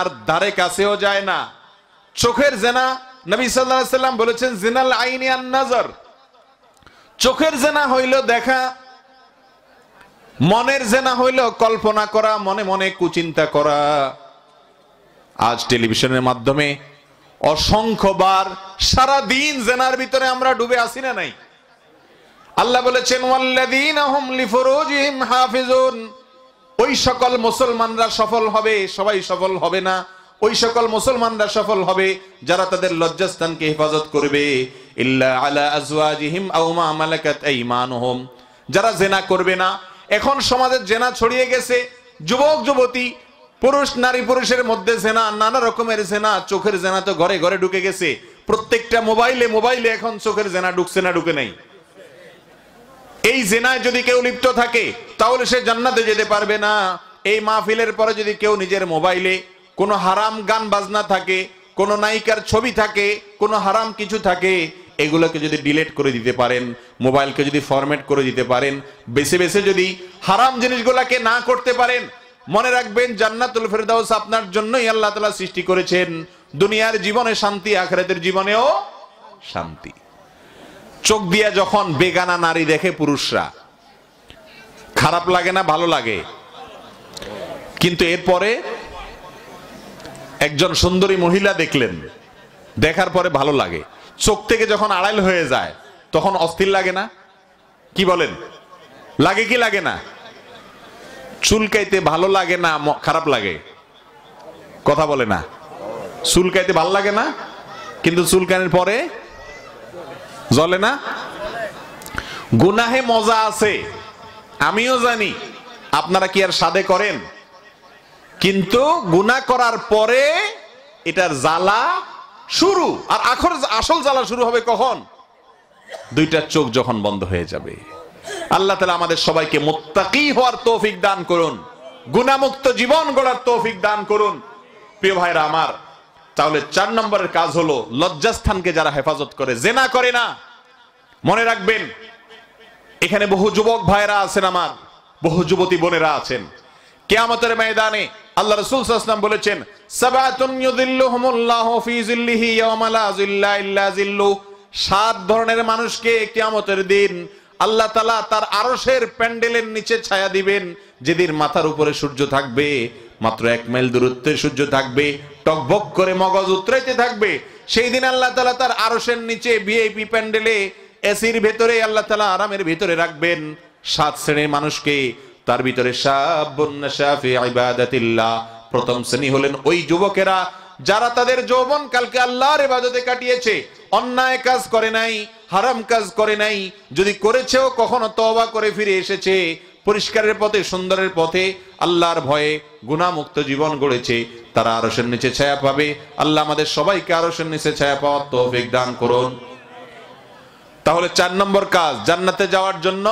আর দ্বারে কাছেও যায় না চোখের জেনা নবী সাল্লাম বলেছেন জিনাল আইনি আন চোখের জেনা হইল দেখা মনের জেনা হইল কল্পনা করা মনে মনে কুচিন্তা করা আজ টেলিভিশনের মাধ্যমে অসংখ্যবার সারা দিন জেনার ভিতরে আমরা ডুবে আসি না নাই আল্লাহ বলেছেন ওয়াল্লাযীনা হুম লিফুরুজিহিম হাফিজুন ওই সকল মুসলমানরা সফল হবে সবাই সফল হবে না ওই সকল মুসলমানরা সফল হবে যারা তাদের লজ্জাস্থানকে হেফাজত করবে ইল্লা আলা আজওয়াজিহিম আও মা মালাকাত আইমানুহুম যারা জেনা করবে না এখন সমাজে জেনা ছড়িয়ে গেছে যুবক যুবতী পুরুষ নারী পুরুষের মধ্যে জেনা নানা রকমের জেনা চোখের জেনা তো ঘরে ঘরে ঢুকে গেছে প্রত্যেকটা মোবাইলে মোবাইলে এখন চোখের জেনা ঢুকছে না ঢুকে নাই এই জেনায় যদি কেউ লিপ্ত থাকে তাহলে সে জান্নাতে যেতে পারবে না এই মাহফিলের পরে যদি কেউ নিজের মোবাইলে কোনো হারাম গান বাজনা থাকে কোনো নায়িকার ছবি থাকে কোনো হারাম কিছু থাকে এগুলোকে যদি ডিলেট করে দিতে পারেন মোবাইলকে যদি ফরম্যাট করে দিতে পারেন বেছে বেছে যদি হারাম জিনিসগুলোকে না করতে পারেন মনে রাখবেন জান্নাতুল ফেরদাউস আপনার জন্যই আল্লাহ তালা সৃষ্টি করেছেন দুনিয়ার জীবনে শান্তি আখরাতের জীবনেও শান্তি চোখ দিয়া যখন বেগানা নারী দেখে পুরুষরা খারাপ লাগে না ভালো লাগে কিন্তু এরপরে একজন সুন্দরী মহিলা দেখলেন দেখার পরে ভালো লাগে চোখ থেকে যখন আড়াইল হয়ে যায় তখন অস্থির লাগে না কি বলেন লাগে কি লাগে না চুলকাইতে ভালো লাগে না খারাপ লাগে কথা বলে না চুলকাইতে ভালো লাগে না কিন্তু চুলকানির পরে জ্বলে না গুনাহে মজা আছে আমিও জানি আপনারা কি আর সাদে করেন কিন্তু গুনা করার পরে এটার জ্বালা শুরু আর আখর আসল জ্বালা শুরু হবে কখন দুইটা চোখ যখন বন্ধ হয়ে যাবে আল্লাহ তালা আমাদের সবাইকে মোত্তাকি হওয়ার তৌফিক দান করুন গুণামুক্ত জীবন গড়ার তৌফিক দান করুন প্রিয় ভাইরা আমার তাহলে চার নম্বরের কাজ হলো লজ্জাস্থানকে যারা হেফাজত করে জেনা করে না মনে রাখবেন এখানে বহু যুবক ভাইরা আছেন আমার বহু যুবতী বোনেরা আছেন কেয়ামতের ময়দানে আল্লাহ রসুল সাল্লাম বলেছেন সাত ধরনের মানুষকে কেয়ামতের দিন আল্লাহ তালা তার আরসের প্যান্ডেলের নিচে ছায়া দিবেন যেদিন মাথার উপরে সূর্য থাকবে মাত্র এক মাইল দূরত্বে সূর্য থাকবে টকভক করে মগজ উতরাইতে থাকবে সেই দিন আল্লাহ তালা তার আরসের নিচে ভিআইপি প্যান্ডেলে এসির ভেতরে আল্লাহ তালা আরামের ভেতরে রাখবেন সাত শ্রেণীর মানুষকে তার ভিতরে প্রথম শ্রেণী হলেন ওই যুবকেরা যারা তাদের যৌবন কালকে আল্লাহর ইবাদতে কাটিয়েছে অন্যায় কাজ করে নাই হারাম কাজ করে নাই যদি করেছেও কখনো তবা করে ফিরে এসেছে পরিষ্কারের পথে সুন্দরের পথে আল্লাহর ভয়ে গুণামুক্ত জীবন গড়েছে তারা আরসের নিচে ছায়া পাবে আল্লাহ আমাদের সবাইকে আরসের নিচে ছায়া পাওয়ার তো অভিজ্ঞান করুন তাহলে চার নম্বর কাজ জান্নাতে যাওয়ার জন্য